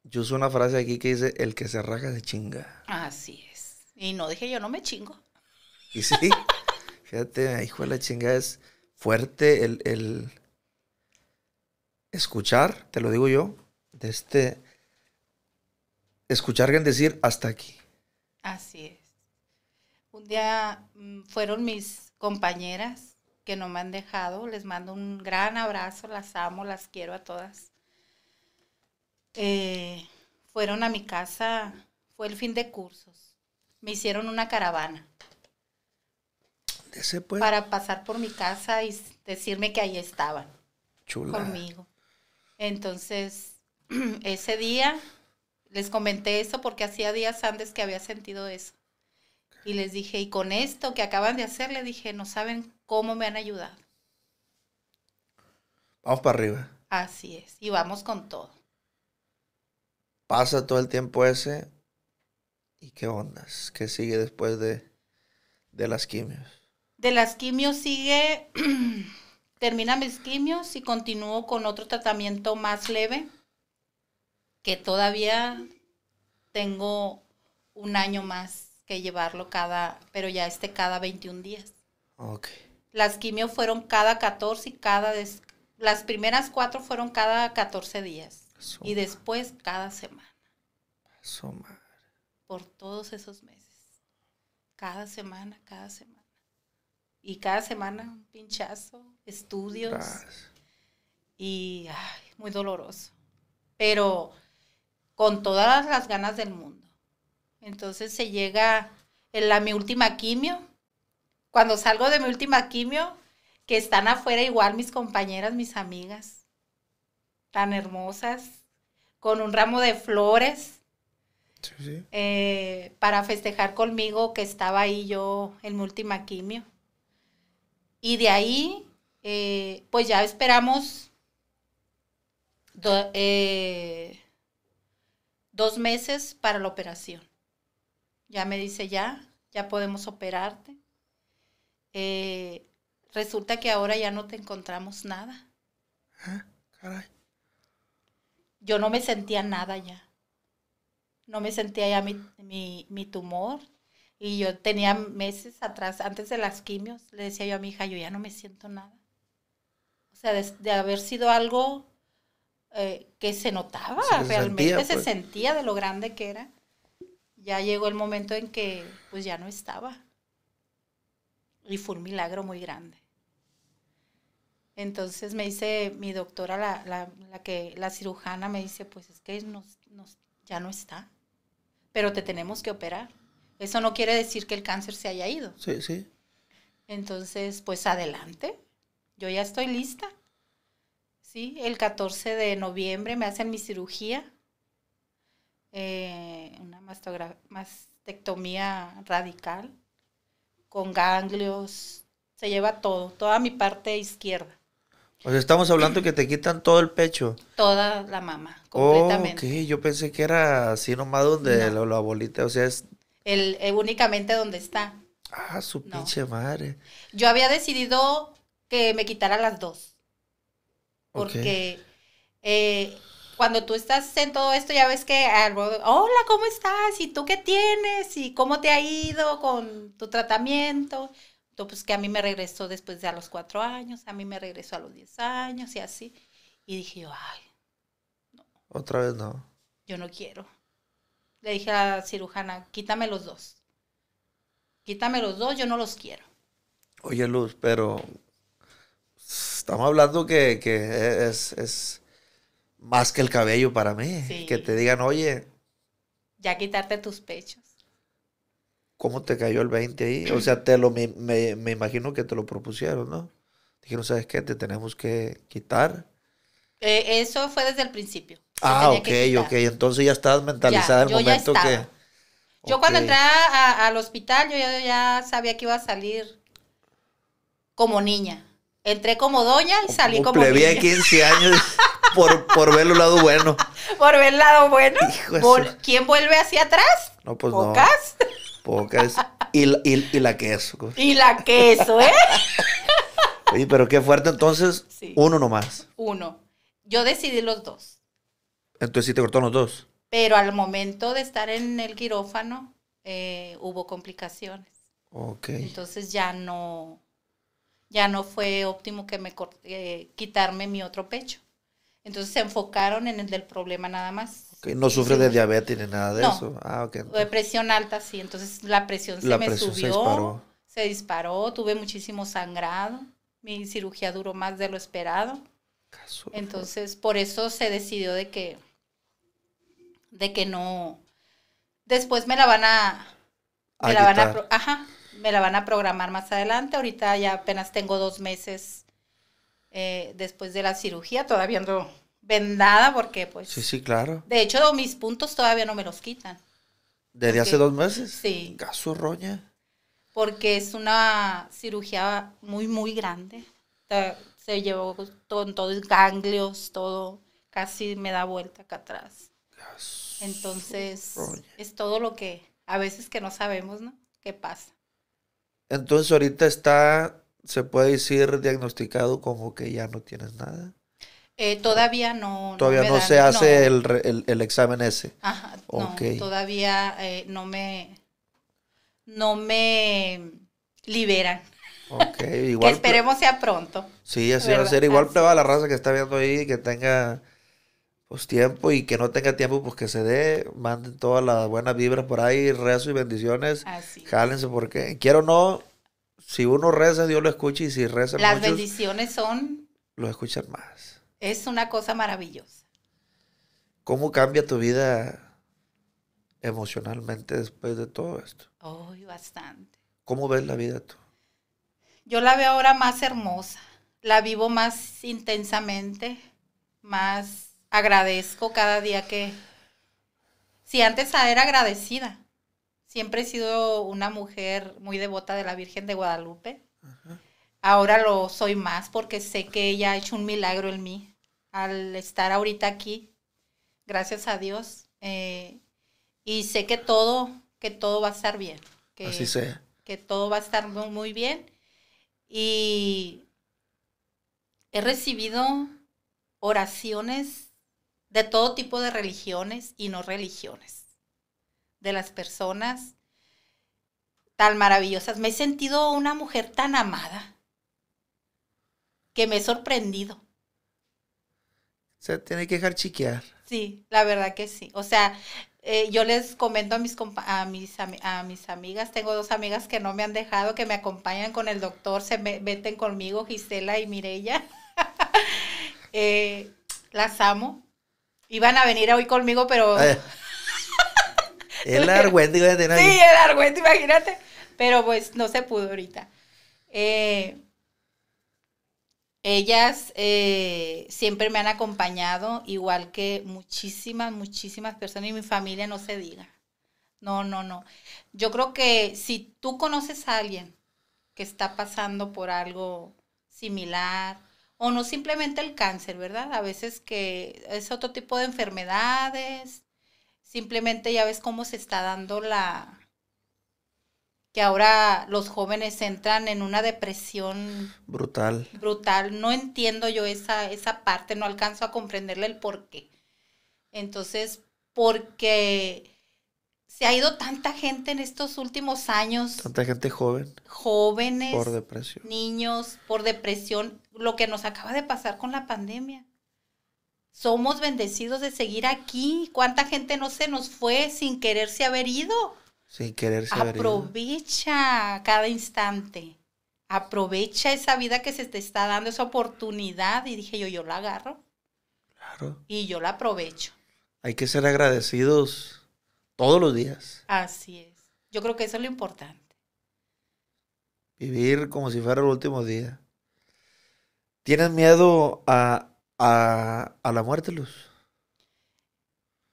[SPEAKER 1] Yo uso una frase aquí que dice, el que se raja se chinga.
[SPEAKER 2] Así es. Y no dije, yo no me chingo.
[SPEAKER 1] Y sí, fíjate, hijo de la chinga, es fuerte el, el, escuchar, te lo digo yo, de este, escuchar en decir hasta aquí.
[SPEAKER 2] Así es. Un día mm, fueron mis compañeras que no me han dejado, les mando un gran abrazo, las amo, las quiero a todas. Eh, fueron a mi casa, fue el fin de cursos, me hicieron una caravana. Para pasar por mi casa y decirme que ahí estaban.
[SPEAKER 1] Chulo. Conmigo.
[SPEAKER 2] Entonces, ese día les comenté eso porque hacía días antes que había sentido eso. Y les dije, y con esto que acaban de hacer, le dije, no saben cómo me han ayudado.
[SPEAKER 1] Vamos para arriba.
[SPEAKER 2] Así es, y vamos con todo.
[SPEAKER 1] Pasa todo el tiempo ese. ¿Y qué ondas? ¿Qué sigue después de, de las quimios?
[SPEAKER 2] De las quimios sigue termina mis quimios y continúo con otro tratamiento más leve que todavía tengo un año más que llevarlo cada, pero ya este cada 21 días. Ok. Las quimios fueron cada 14 y cada, las primeras cuatro fueron cada 14 días y después cada semana. Por todos esos meses. Cada semana, cada semana. Y cada semana un pinchazo, estudios. Y muy doloroso. Pero con todas las ganas del mundo. Entonces se llega en la, mi última quimio. Cuando salgo de mi última quimio, que están afuera igual mis compañeras, mis amigas, tan hermosas, con un ramo de flores. Eh, para festejar conmigo que estaba ahí yo en mi última quimio. Y de ahí eh, pues ya esperamos eh, dos meses para la operación. Ya me dice ya, ya podemos operarte. Eh, resulta que ahora ya no te encontramos nada. Yo no me sentía nada ya. No me sentía ya mi, mi tumor, y yo tenía meses atrás, antes de las quimios, le decía yo a mi hija, yo ya no me siento nada sea, de, haber sido algo eh, que se notaba, realmente se pues. sentía de lo grande que era. Ya llegó el momento en que pues ya no estaba. Y fue un milagro muy grande. Entonces me dice mi doctora, la, que, la cirujana, me dice, pues es que ya no está, pero te tenemos que operar. Eso no quiere decir que el cáncer se haya ido. Sí, sí. Entonces, pues adelante yo ya estoy lista. Sí, el 14 de noviembre me hacen mi cirugía, eh, una mastectomía radical, con ganglios, se lleva todo, toda mi parte izquierda.
[SPEAKER 1] O sea, estamos hablando que te quitan todo el pecho.
[SPEAKER 2] Toda la mama, completamente.
[SPEAKER 1] Oh, yo pensé que era así nomás donde lo la, o sea, es...
[SPEAKER 2] El, eh, únicamente donde está.
[SPEAKER 1] Ah, su pinche madre.
[SPEAKER 2] Yo había decidido que me quitara las dos. Porque eh, cuando tú estás en todo esto, ya ves que, hola, ¿cómo estás? ¿Y tú qué tienes? ¿Y cómo te ha ido con tu tratamiento? Entonces, pues que a mí me regresó después de a los cuatro años, a mí me regresó a los diez años y así. Y dije ay,
[SPEAKER 1] no. Otra vez no.
[SPEAKER 2] Yo no quiero. Le dije a la cirujana, quítame los dos. Quítame los dos, yo no los quiero.
[SPEAKER 1] Oye, Luz, pero estamos hablando que, es, más que el cabello para mí. Que te digan, oye.
[SPEAKER 2] Ya quitarte tus pechos.
[SPEAKER 1] ¿Cómo te cayó el 20 ahí? O sea, te lo, me, imagino que te lo propusieron, ¿no? Dijeron, ¿sabes qué? Te tenemos que quitar.
[SPEAKER 2] Eh, eso fue desde el principio. Ah, ok, ok.
[SPEAKER 1] Entonces ya estabas mentalizada en el momento que.
[SPEAKER 2] Yo cuando entré al hospital, yo, ya sabía que iba a salir como niña. Entré como doña y salí como, de
[SPEAKER 1] 15 años por, ver el lado bueno.
[SPEAKER 2] Por ver el lado bueno. ¿Quién vuelve hacia atrás?
[SPEAKER 1] No, pues Pocas. No. Pocas. Y, y, la queso.
[SPEAKER 2] Y la queso, ¿eh?
[SPEAKER 1] Oye, pero qué fuerte. Entonces, uno nomás.
[SPEAKER 2] Uno. Yo decidí los dos.
[SPEAKER 1] Entonces sí te cortaron los dos.
[SPEAKER 2] Pero al momento de estar en el quirófano, eh, hubo complicaciones. Ok. Entonces ya no ya no fue óptimo que me eh, quitarme mi otro pecho. Entonces se enfocaron en el del problema nada más.
[SPEAKER 1] No sufre de diabetes ni nada de eso. Ah, De
[SPEAKER 2] presión alta, sí. Entonces la presión se me subió. Se disparó. Tuve muchísimo sangrado. Mi cirugía duró más de lo esperado. Entonces, por eso se decidió de que, de que no. Después me la van a, me la van a, ajá, me la van a programar más adelante. Ahorita ya apenas tengo dos meses eh, después de la cirugía, todavía ando vendada porque pues... Sí,
[SPEAKER 1] sí, claro. De
[SPEAKER 2] hecho, mis puntos todavía no me los quitan.
[SPEAKER 1] ¿Desde hace dos meses? Sí. Caso roña.
[SPEAKER 2] Porque es una cirugía muy, muy grande. se llevó con todos ganglios, todo. Casi me da vuelta acá atrás. Entonces, es todo lo que a veces que no sabemos, ¿no? ¿Qué pasa?
[SPEAKER 1] Entonces ahorita está, se puede decir, diagnosticado como que ya no tienes nada.
[SPEAKER 2] Eh, todavía no. Todavía no, se hace
[SPEAKER 1] El, el, examen ese. Ajá, okay.
[SPEAKER 2] todavía eh, no me, no me liberan. Ok,
[SPEAKER 1] igual. que esperemos sea pronto. Sí, así va a ser. Igual prueba la raza que está viendo ahí, que tenga pues tiempo y que no tenga tiempo, pues que se dé, manden todas las buenas vibras por ahí, rezo y bendiciones. Así. Jálense porque, quiero o no, si uno reza, Dios lo escucha y si reza Las
[SPEAKER 2] bendiciones son...
[SPEAKER 1] Lo escuchan más.
[SPEAKER 2] Es una cosa maravillosa.
[SPEAKER 1] ¿Cómo cambia tu vida emocionalmente después de todo esto?
[SPEAKER 2] Oh, bastante.
[SPEAKER 1] ¿Cómo ves la vida tú?
[SPEAKER 2] Yo la veo ahora más hermosa, la vivo más intensamente, más agradezco cada día que... Si antes era agradecida, siempre he sido una mujer muy devota de la Virgen de Guadalupe. Ahora lo soy más porque sé que ella ha hecho un milagro en mí al estar ahorita aquí, gracias a Dios. Eh, y sé que todo, que todo va a estar bien. Que, Así sea. Que todo va a estar muy bien. Y he recibido oraciones de todo tipo de religiones y no religiones, de las personas tan maravillosas. Me he sentido una mujer tan amada que me he sorprendido.
[SPEAKER 1] Se tiene que dejar chiquear.
[SPEAKER 2] Sí, la verdad que sí. O sea, eh, yo les comento a mis, mis, a mis amigas, tengo dos amigas que no me han dejado, que me acompañan con el doctor, se meten conmigo, Gisela y Mirella. Eh, las amo, Iban a venir hoy conmigo, pero. Ah,
[SPEAKER 1] el argüente iba a tener Sí, el
[SPEAKER 2] argüente, imagínate. Pero pues no se pudo ahorita. Eh, ellas eh, siempre me han acompañado, igual que muchísimas, muchísimas personas y mi familia no se diga. No, no, no. Yo creo que si tú conoces a alguien que está pasando por algo similar o no simplemente el cáncer, ¿verdad? A veces que es otro tipo de enfermedades, simplemente ya ves cómo se está dando la que ahora los jóvenes entran en una depresión brutal. Brutal. No entiendo yo esa, esa parte, no alcanzo a comprenderle el por qué. Entonces, porque se ha ido tanta gente en estos últimos años. Tanta gente joven. Jóvenes. Por depresión. Niños, por depresión. Lo que nos acaba de pasar con la pandemia. Somos bendecidos de seguir aquí. ¿Cuánta gente no se nos fue sin quererse haber ido?
[SPEAKER 1] Sin quererse haber ido.
[SPEAKER 2] Aprovecha cada instante. Aprovecha esa vida que se te está dando, esa oportunidad. Y dije yo, yo la agarro. Claro. Y yo la aprovecho.
[SPEAKER 1] Hay que ser agradecidos todos los días.
[SPEAKER 2] Así es. Yo creo que eso es lo importante.
[SPEAKER 1] Vivir como si fuera el último día. ¿Tienes miedo a, a, a la muerte, Luz?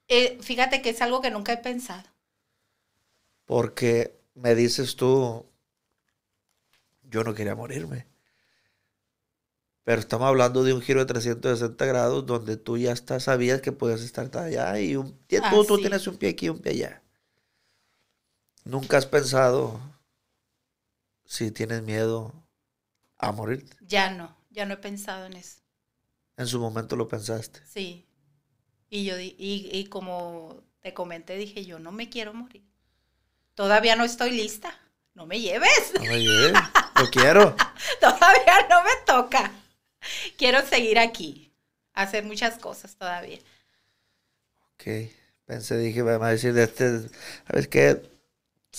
[SPEAKER 2] Eh, fíjate que es algo que nunca he pensado.
[SPEAKER 1] Porque me dices tú, yo no quería morirme. Pero estamos hablando de un giro de 360 grados donde tú ya estás, sabías que podías estar allá y un, tú, tú tienes un pie aquí y un pie allá. Nunca has pensado si tienes miedo a morir
[SPEAKER 2] Ya no, ya no he pensado en eso.
[SPEAKER 1] En su momento lo pensaste.
[SPEAKER 2] Sí. Y yo y, y como te comenté, dije, yo no me quiero morir. Todavía no estoy lista. No me lleves. No me lleves. Lo quiero. Todavía no me toca quiero seguir aquí, hacer muchas cosas todavía.
[SPEAKER 1] Ok, pensé, dije, me a decir, este, a ver qué,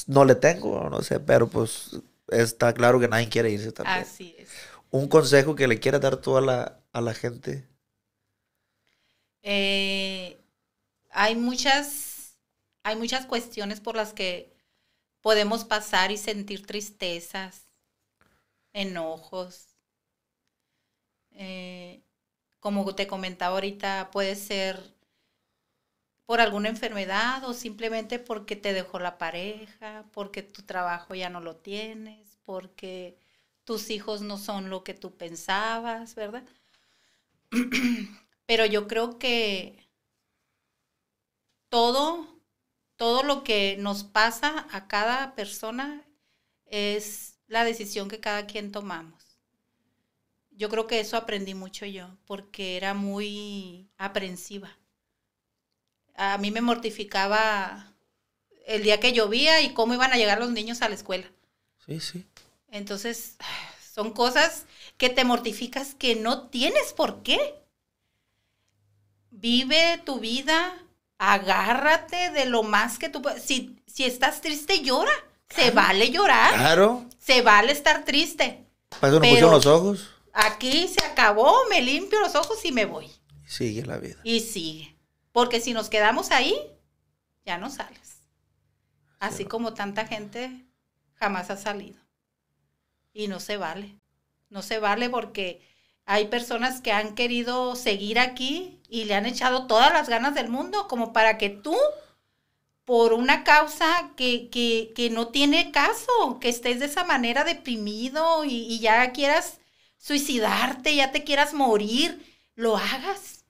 [SPEAKER 1] no le tengo, no sé, pero pues está claro que nadie quiere irse también. Así es. Un consejo que le quieras dar tú a la, gente.
[SPEAKER 2] Eh, hay muchas, hay muchas cuestiones por las que podemos pasar y sentir tristezas, enojos, eh, como te comentaba ahorita, puede ser por alguna enfermedad o simplemente porque te dejó la pareja, porque tu trabajo ya no lo tienes, porque tus hijos no son lo que tú pensabas, ¿verdad? Pero yo creo que todo, todo lo que nos pasa a cada persona es la decisión que cada quien tomamos yo creo que eso aprendí mucho yo, porque era muy aprensiva. A mí me mortificaba el día que llovía y cómo iban a llegar los niños a la escuela. Sí, sí. Entonces, son cosas que te mortificas que no tienes por qué. Vive tu vida, agárrate de lo más que tú puedas. Si, estás triste, llora. Se vale llorar. Claro. Se vale estar triste. ¿Para eso los ojos? aquí se acabó, me limpio los ojos y me voy.
[SPEAKER 1] Sigue la vida.
[SPEAKER 2] Y sigue. Porque si nos quedamos ahí, ya no sales. Así como tanta gente jamás ha salido. Y no se vale. No se vale porque hay personas que han querido seguir aquí y le han echado todas las ganas del mundo como para que tú, por una causa que, que, que no tiene caso, que estés de esa manera deprimido y, y ya quieras suicidarte, ya te quieras morir, lo hagas.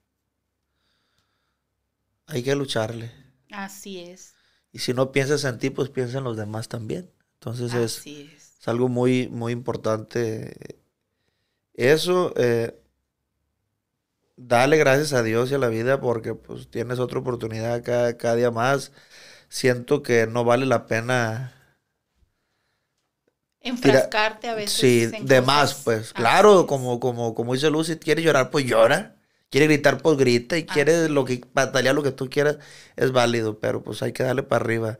[SPEAKER 1] Hay que lucharle.
[SPEAKER 2] Así es.
[SPEAKER 1] Y si no piensas en ti, pues piensa en los demás también. Entonces es, algo muy, muy importante. Eso, eh, dale gracias a Dios y a la vida porque pues tienes otra oportunidad cada día más. Siento que no vale la pena
[SPEAKER 2] enfrascarte a veces. Sí, de más,
[SPEAKER 1] pues. claro, como, como, como dice Lucy, quiere llorar, pues llora. Quiere gritar, pues grita. Y quiere lo que, batallar lo que tú quieras, es válido, pero pues hay que darle para arriba.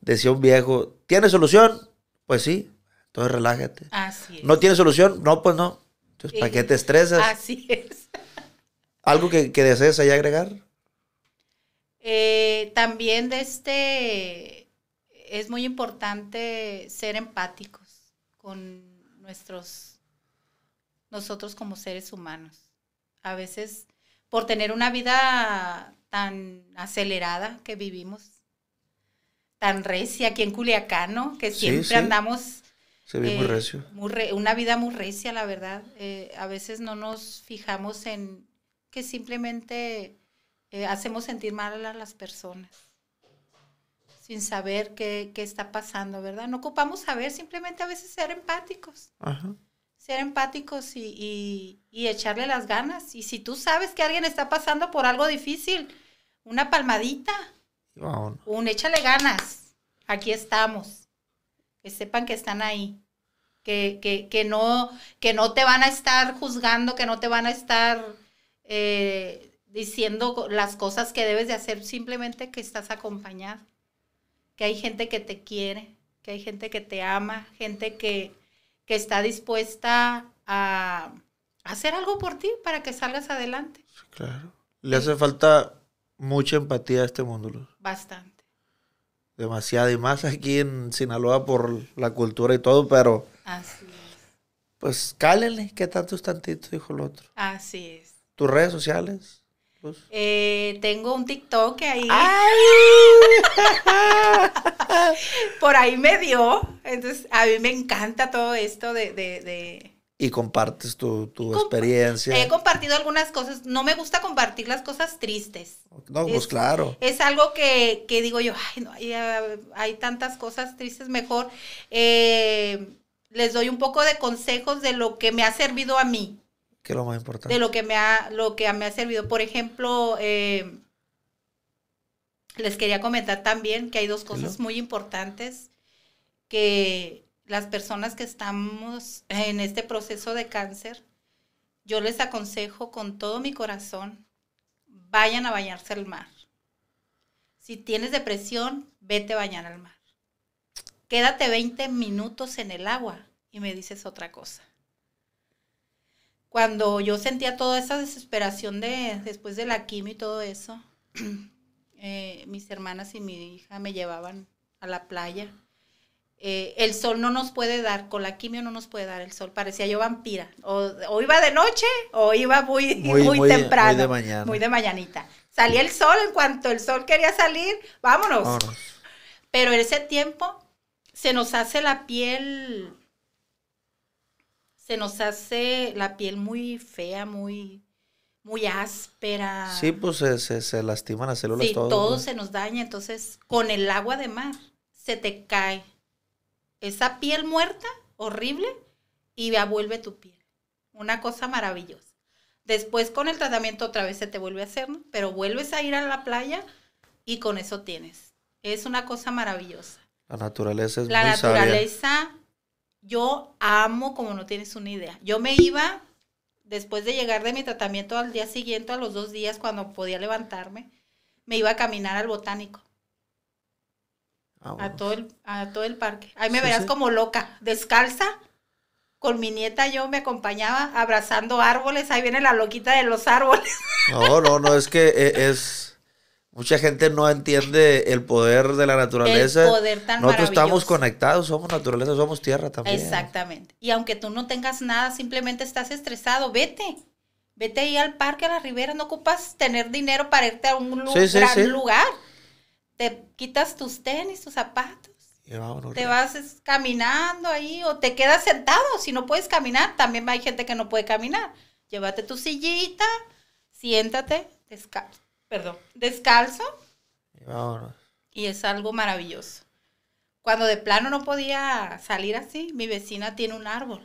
[SPEAKER 1] Decía un viejo, ¿tiene solución? Pues sí, entonces relájate. ¿No tiene solución? No, pues no. Entonces, ¿para qué te estresas?
[SPEAKER 2] Así es.
[SPEAKER 1] ¿Algo que, que desees ahí agregar?
[SPEAKER 2] Eh, también de este, es muy importante ser empático con nuestros, nosotros como seres humanos. A veces, por tener una vida tan acelerada que vivimos, tan recia aquí en Culiacán, ¿no? Que siempre andamos... muy eh, una vida muy recia, la verdad. Eh, a veces no nos fijamos en que simplemente eh, hacemos sentir mal a las personas sin saber qué, está pasando, ¿verdad? No ocupamos saber, simplemente a veces ser empáticos. Ser empáticos y, echarle las ganas. Y si tú sabes que alguien está pasando por algo difícil, una palmadita, un échale ganas, aquí estamos, que sepan que están ahí. Que, que, que, no, que no te van a estar juzgando, que no te van a estar eh, diciendo las cosas que debes de hacer, simplemente que estás acompañado que hay gente que te quiere, que hay gente que te ama, gente que, está dispuesta a hacer algo por ti para que salgas adelante.
[SPEAKER 1] claro. Le hace falta mucha empatía a este mundo.
[SPEAKER 2] Bastante.
[SPEAKER 1] Demasiada y más aquí en Sinaloa por la cultura y todo, pero...
[SPEAKER 2] Así es.
[SPEAKER 1] Pues cálenle, que tantos tantitos, dijo el otro.
[SPEAKER 2] Así es.
[SPEAKER 1] Tus redes sociales.
[SPEAKER 2] Pues. Eh, tengo un TikTok ahí. Por ahí me dio. Entonces, a mí me encanta todo esto de.
[SPEAKER 1] Y compartes tu, experiencia. He
[SPEAKER 2] compartido algunas cosas. No me gusta compartir las cosas tristes.
[SPEAKER 1] No, pues claro.
[SPEAKER 2] Es algo que, digo yo, hay, tantas cosas tristes, mejor. Eh, les doy un poco de consejos de lo que me ha servido a mí
[SPEAKER 1] es lo más importante. De
[SPEAKER 2] lo que me ha, lo que me ha servido. Por ejemplo, eh, les quería comentar también que hay dos cosas muy importantes que las personas que estamos en este proceso de cáncer, yo les aconsejo con todo mi corazón, vayan a bañarse al mar. Si tienes depresión, vete a bañar al mar. Quédate 20 minutos en el agua y me dices otra cosa cuando yo sentía toda esa desesperación de después de la quimio y todo eso, eh, mis hermanas y mi hija me llevaban a la playa. Eh, el sol no nos puede dar, con la quimio no nos puede dar el sol. Parecía yo vampira. O, iba de noche o iba muy, muy, temprano. muy de mañana. mañanita. Salía el sol, en cuanto el sol quería salir, vámonos. Pero en ese tiempo se nos hace la piel se nos hace la piel muy fea, muy, muy áspera. Sí, pues
[SPEAKER 1] se, se, lastiman las células. Sí, todo, se
[SPEAKER 2] nos daña. Entonces, con el agua de mar se te cae esa piel muerta, horrible, y ya vuelve tu piel. Una cosa maravillosa. Después con el tratamiento otra vez se te vuelve a hacer, pero vuelves a ir a la playa y con eso tienes. Es una cosa maravillosa.
[SPEAKER 1] La naturaleza es la naturaleza
[SPEAKER 2] yo amo como no tienes una idea. Yo me iba después de llegar de mi tratamiento al día siguiente, a los dos días cuando podía levantarme, me iba a caminar al botánico. Ah, a, todo el, a todo el parque. Ahí me verás como loca, descalza. Con mi nieta yo me acompañaba abrazando árboles. Ahí viene la loquita de los árboles.
[SPEAKER 1] No, no, no, es que e, es Mucha gente no entiende el poder de la naturaleza. El poder Nosotros estamos conectados, somos naturaleza, somos tierra también.
[SPEAKER 2] Exactamente. Y aunque tú no tengas nada, simplemente estás estresado, vete. Vete ahí al parque, a la ribera, no ocupas tener dinero para irte a un gran lugar. Te quitas tus tenis, tus zapatos. te vas caminando ahí o te quedas sentado. Si no puedes caminar, también hay gente que no puede caminar. Llévate tu sillita, siéntate, descansa perdón, descalzo. Y es algo maravilloso. Cuando de plano no podía salir así, mi vecina tiene un árbol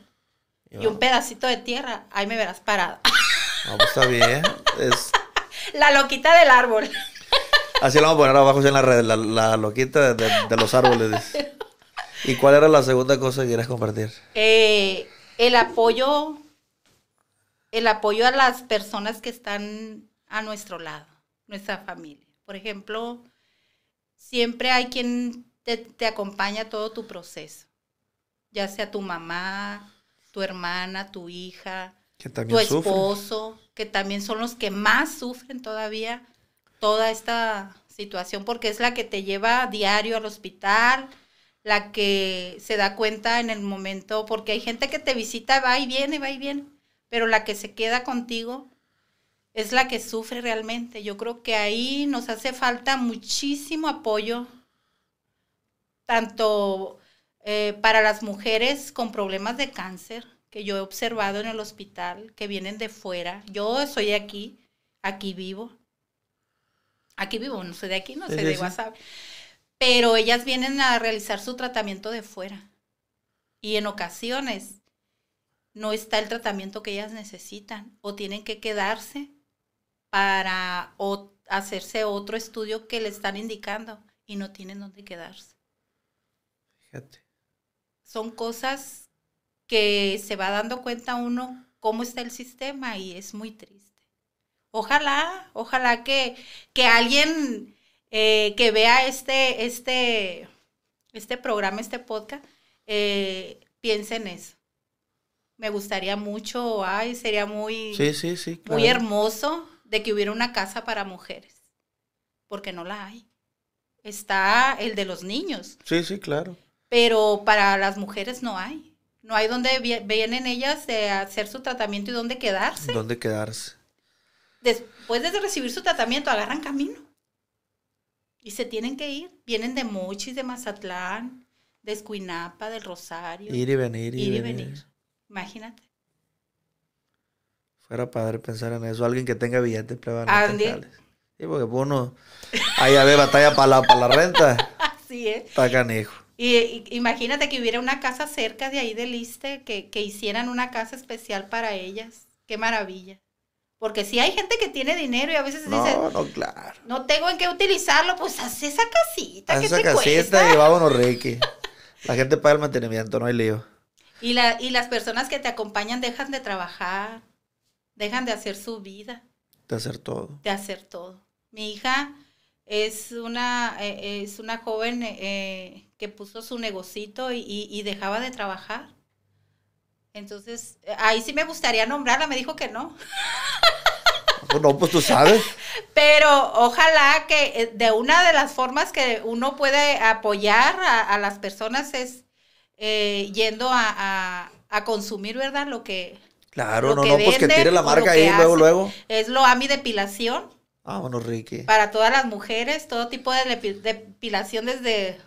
[SPEAKER 2] y, un pedacito de tierra, ahí me verás parada.
[SPEAKER 1] Pues, está bien.
[SPEAKER 2] La loquita del árbol.
[SPEAKER 1] Así lo vamos a poner abajo en la red, la, loquita de, los árboles. ¿Y cuál era la segunda cosa que quieras compartir?
[SPEAKER 2] Eh, el apoyo, el apoyo a las personas que están a nuestro lado nuestra familia. Por ejemplo, siempre hay quien te, te acompaña todo tu proceso, ya sea tu mamá, tu hermana, tu hija, tu esposo, que también son los que más sufren todavía toda esta situación, porque es la que te lleva diario al hospital, la que se da cuenta en el momento, porque hay gente que te visita, va y viene, va y viene, pero la que se queda contigo es la que sufre realmente. Yo creo que ahí nos hace falta muchísimo apoyo, tanto eh, para las mujeres con problemas de cáncer, que yo he observado en el hospital, que vienen de fuera. Yo soy aquí, aquí vivo. Aquí vivo, no soy de aquí, no soy de WhatsApp. Pero ellas vienen a realizar su tratamiento de fuera. Y en ocasiones no está el tratamiento que ellas necesitan o tienen que quedarse para hacerse otro estudio que le están indicando y no tienen dónde quedarse. Fíjate. Son cosas que se va dando cuenta uno cómo está el sistema y es muy triste. Ojalá, ojalá que, que alguien eh, que vea este, este, este programa, este podcast, eh, piense en eso. Me gustaría mucho, ay, sería muy, muy hermoso de que hubiera una casa para mujeres, porque no la hay. Está el de los niños.
[SPEAKER 1] Sí, sí, claro.
[SPEAKER 2] Pero para las mujeres no hay. No hay donde vienen ellas a hacer su tratamiento y dónde quedarse.
[SPEAKER 1] ¿Dónde quedarse?
[SPEAKER 2] Después de recibir su tratamiento, agarran camino. Y se tienen que ir. Vienen de Mochis, de Mazatlán, de Escuinapa, del Rosario. Ir y venir, ir, y venir. Imagínate.
[SPEAKER 1] Era padre pensar en eso. Alguien que tenga billetes para Andy. Sí, porque uno. Ahí a ver batalla para la, para la renta. Así es. Está canijo.
[SPEAKER 2] Y, imagínate que hubiera una casa cerca de ahí del Iste, que, hicieran una casa especial para ellas. Qué maravilla. Porque si hay gente que tiene dinero y a veces no, dice,
[SPEAKER 1] no, claro.
[SPEAKER 2] no tengo en qué utilizarlo, pues haz esa casita. Haz esa casita y
[SPEAKER 1] vámonos, La gente paga el mantenimiento, no hay lío.
[SPEAKER 2] Y, la, y las personas que te acompañan dejan de trabajar dejan de hacer su vida.
[SPEAKER 1] De hacer todo.
[SPEAKER 2] De hacer todo. Mi hija es una, eh, es una joven eh, que puso su negocito y, dejaba de trabajar. Entonces, ahí sí me gustaría nombrarla, me dijo que no.
[SPEAKER 1] Pues no, pues tú sabes.
[SPEAKER 2] Pero ojalá que eh, de una de las formas que uno puede apoyar a, las personas es yendo a consumir, ¿verdad? Lo que,
[SPEAKER 1] Claro, no, no, pues que tire la marca ahí luego, luego.
[SPEAKER 2] Es lo mi Depilación. Ah,
[SPEAKER 1] bueno, Ricky.
[SPEAKER 2] Para todas las mujeres, todo tipo de depilación desde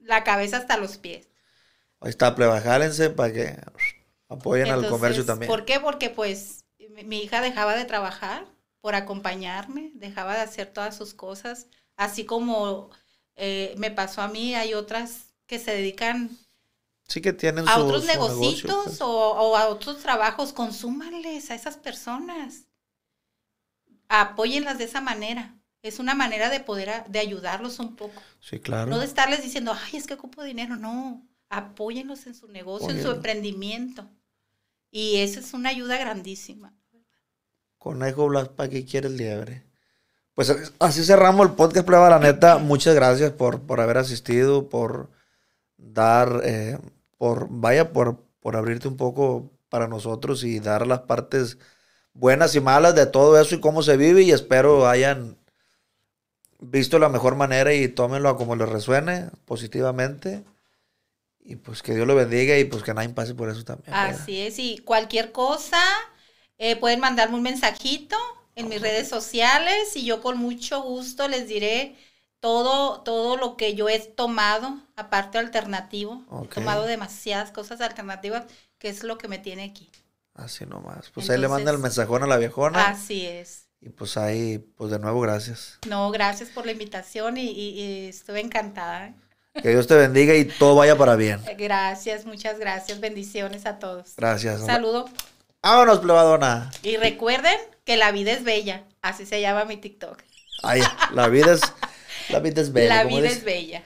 [SPEAKER 2] la cabeza hasta los pies.
[SPEAKER 1] Ahí está, prebajárense para que apoyen al comercio también. ¿Por
[SPEAKER 2] qué? Porque pues mi hija dejaba de trabajar por acompañarme, dejaba de hacer todas sus cosas, así como eh, me pasó a mí, hay otras que se dedican
[SPEAKER 1] Sí que tienen a otros negocios pues.
[SPEAKER 2] o, a otros trabajos, consúmanles a esas personas. Apóyenlas de esa manera. Es una manera de poder de ayudarlos un poco.
[SPEAKER 1] Sí, claro. No de
[SPEAKER 2] estarles diciendo, ay, es que ocupo dinero. No, apóyenlos en su negocio, en su emprendimiento. Y esa es una ayuda grandísima.
[SPEAKER 1] Conejo Blas, ¿para qué quieres liebre? Pues así cerramos el podcast, prueba la neta. Muchas gracias por, por haber asistido, por dar eh, vaya, por, abrirte un poco para nosotros y dar las partes buenas y malas de todo eso y cómo se vive y espero hayan visto la mejor manera y tómenlo como les resuene positivamente. Y pues que Dios lo bendiga y pues que nadie pase por eso también. Así
[SPEAKER 2] es, y cualquier cosa, eh, pueden mandarme un mensajito en mis redes sociales y yo con mucho gusto les diré todo, todo lo que yo he tomado, aparte alternativo, he tomado demasiadas cosas alternativas, que es lo que me tiene aquí.
[SPEAKER 1] Así nomás. Pues ahí le manda el mensajón a la viejona. Así es. Y pues ahí, pues de nuevo, gracias.
[SPEAKER 2] No, gracias por la invitación y, y, estuve encantada. Que Dios te
[SPEAKER 1] bendiga y todo vaya para bien.
[SPEAKER 2] Gracias, muchas gracias. Bendiciones a todos. Gracias. Un saludo.
[SPEAKER 1] Vámonos, plebadona.
[SPEAKER 2] Y recuerden que la vida es bella. Así se llama mi TikTok.
[SPEAKER 1] Ay, la vida es... La vida es bella. La vida es
[SPEAKER 2] bella.